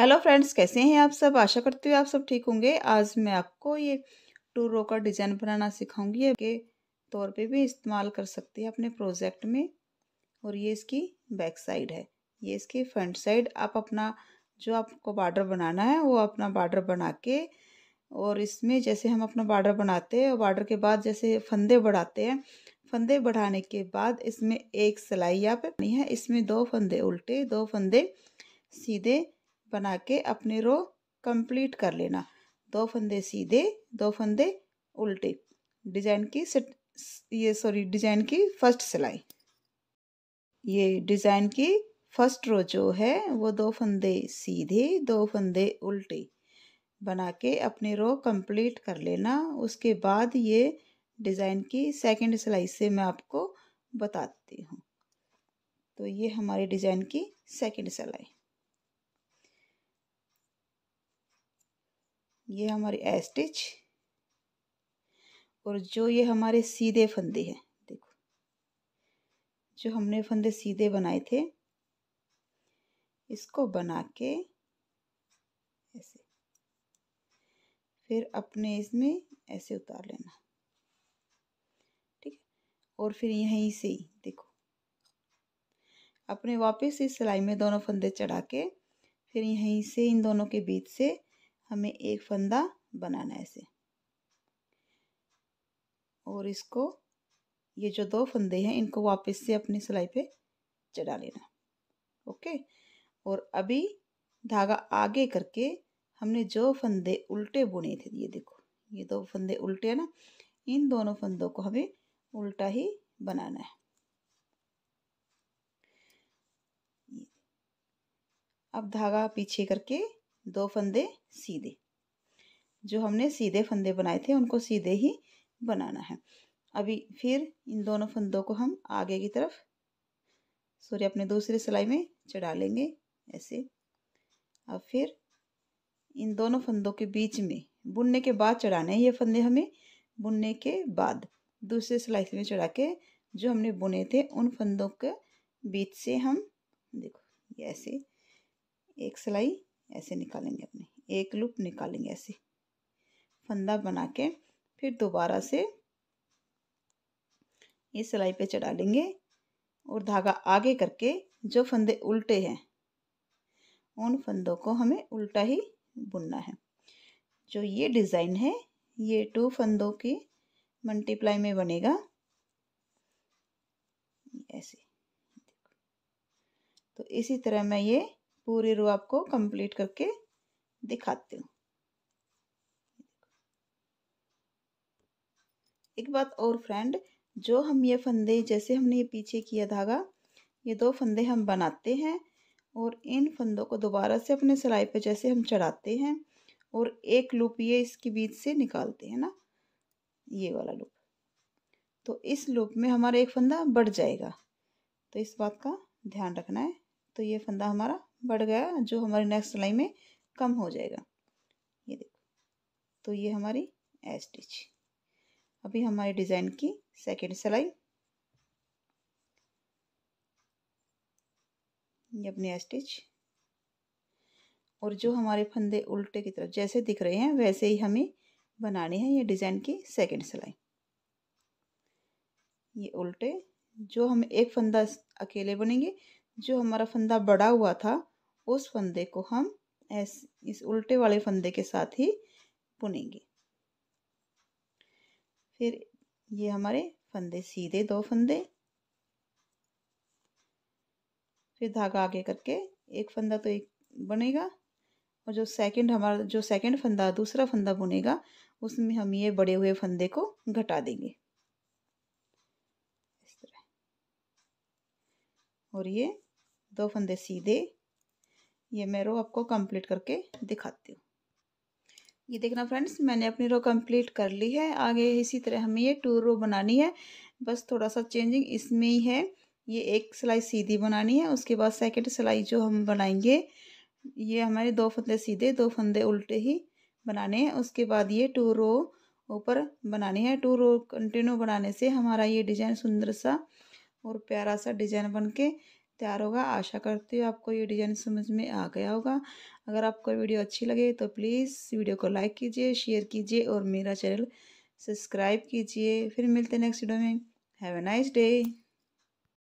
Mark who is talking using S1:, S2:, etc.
S1: hello friends कैसे हैं आप सब आशा करती हूँ आप सब ठीक होंगे आज मैं आपको ये टू रो का डिज़ाइन बनाना सिखाऊंगी के तौर पे भी इस्तेमाल कर सकते हैं अपने प्रोजेक्ट में और ये इसकी बैक साइड है ये इसकी फ्रंट साइड आप अपना जो आपको बॉर्डर बनाना है वो अपना बॉर्डर बना के और इसमें जैसे हम अपना बॉर्डर बनाते हैं और बॉर्डर के बाद जैसे फंदे बढ़ाते हैं फंदे बढ़ाने के बाद इसमें एक सिलाई आप है इसमें दो फंदे उल्टे दो फंदे सीधे बना के अपने रो कंप्लीट कर लेना दो फंदे सीधे दो फंदे उल्टे डिजाइन की सेट ये सॉरी डिजाइन की फर्स्ट सिलाई ये डिजाइन की फर्स्ट रो जो है वो दो फंदे सीधे दो फंदे उल्टे बना के अपने रो कंप्लीट कर लेना उसके बाद ये डिज़ाइन की सेकंड सिलाई से मैं आपको बताती हूँ तो ये हमारी डिज़ाइन की सेकंड सिलाई ये हमारी ए स्टिच और जो ये हमारे सीधे फंदे हैं देखो जो हमने फंदे सीधे बनाए थे इसको बना के ऐसे फिर अपने इसमें ऐसे उतार लेना ठीक है और फिर यहीं से ही देखो अपने वापस इस सिलाई में दोनों फंदे चढ़ा के फिर यहीं से इन दोनों के बीच से हमें एक फंदा बनाना है ऐसे और इसको ये जो दो फंदे हैं इनको वापस से अपनी सिलाई पे चढ़ा लेना ओके और अभी धागा आगे करके हमने जो फंदे उल्टे बुने थे ये देखो ये दो फंदे उल्टे हैं ना इन दोनों फंदों को हमें उल्टा ही बनाना है अब धागा पीछे करके दो फंदे सीधे जो हमने सीधे फंदे बनाए थे उनको सीधे ही बनाना है अभी फिर इन दोनों फंदों को हम आगे की तरफ सॉरी अपने दूसरी सिलाई में चढ़ा लेंगे ऐसे अब फिर इन दोनों फंदों के बीच में बुनने के बाद चढ़ाना है ये फंदे हमें बुनने के बाद दूसरे सिलाई में चढ़ा के जो हमने बुने थे उन फंदों के बीच से हम देखो ऐसे एक सिलाई ऐसे निकालेंगे अपने एक लूप निकालेंगे ऐसे फंदा बना के फिर दोबारा से ये सिलाई पे चढ़ा लेंगे और धागा आगे करके जो फंदे उल्टे हैं उन फंदों को हमें उल्टा ही बुनना है जो ये डिज़ाइन है ये टू फंदों की मल्टीप्लाई में बनेगा ऐसे तो इसी तरह मैं ये पूरे रो आपको कंप्लीट करके दिखाती हूँ एक बात और फ्रेंड जो हम ये फंदे जैसे हमने ये पीछे किया धागा ये दो फंदे हम बनाते हैं और इन फंदों को दोबारा से अपने सिलाई पे जैसे हम चढ़ाते हैं और एक लूप ये इसके बीच से निकालते हैं ना ये वाला लूप तो इस लूप में हमारा एक फंदा बढ़ जाएगा तो इस बात का ध्यान रखना है तो ये फंदा हमारा बढ़ गया जो हमारी नेक्स्ट सिलाई में कम हो जाएगा ये देखो तो ये हमारी ए स्टिच अभी हमारी डिज़ाइन की सेकेंड सिलाई ये अपनी ए स्टिच और जो हमारे फंदे उल्टे की तरफ जैसे दिख रहे हैं वैसे ही हमें बनानी है ये डिज़ाइन की सेकेंड सिलाई ये उल्टे जो हम एक फंदा अकेले बनेंगे जो हमारा फंदा बड़ा हुआ था उस फंदे को हम ऐस इस उल्टे वाले फंदे के साथ ही बुनेंगे फिर ये हमारे फंदे सीधे दो फंदे फिर धागा आगे करके एक फंदा तो एक बनेगा और जो सेकंड हमारा जो सेकंड फंदा दूसरा फंदा बुनेगा उसमें हम ये बड़े हुए फंदे को घटा देंगे इस तरह और ये दो फंदे सीधे ये मैं रो आपको कंप्लीट करके दिखाती हूँ ये देखना फ्रेंड्स मैंने अपनी रो कंप्लीट कर ली है आगे इसी तरह हमें ये टू रो बनानी है बस थोड़ा सा चेंजिंग इसमें ही है ये एक सिलाई सीधी बनानी है उसके बाद सेकेंड सिलाई जो हम बनाएंगे ये हमारे दो फंदे सीधे दो फंदे उल्टे ही बनाने हैं उसके बाद ये टू रो ऊपर बनानी है टू रो कंटिन्यू बनाने से हमारा ये डिजाइन सुंदर सा और प्यारा सा डिजाइन बन के तैयार होगा आशा करती हूँ आपको ये डिज़ाइन समझ में आ गया होगा अगर आपको वीडियो अच्छी लगे तो प्लीज़ वीडियो को लाइक कीजिए शेयर कीजिए और मेरा चैनल सब्सक्राइब कीजिए फिर मिलते हैं नेक्स्ट वीडियो में हैव अ नाइस डे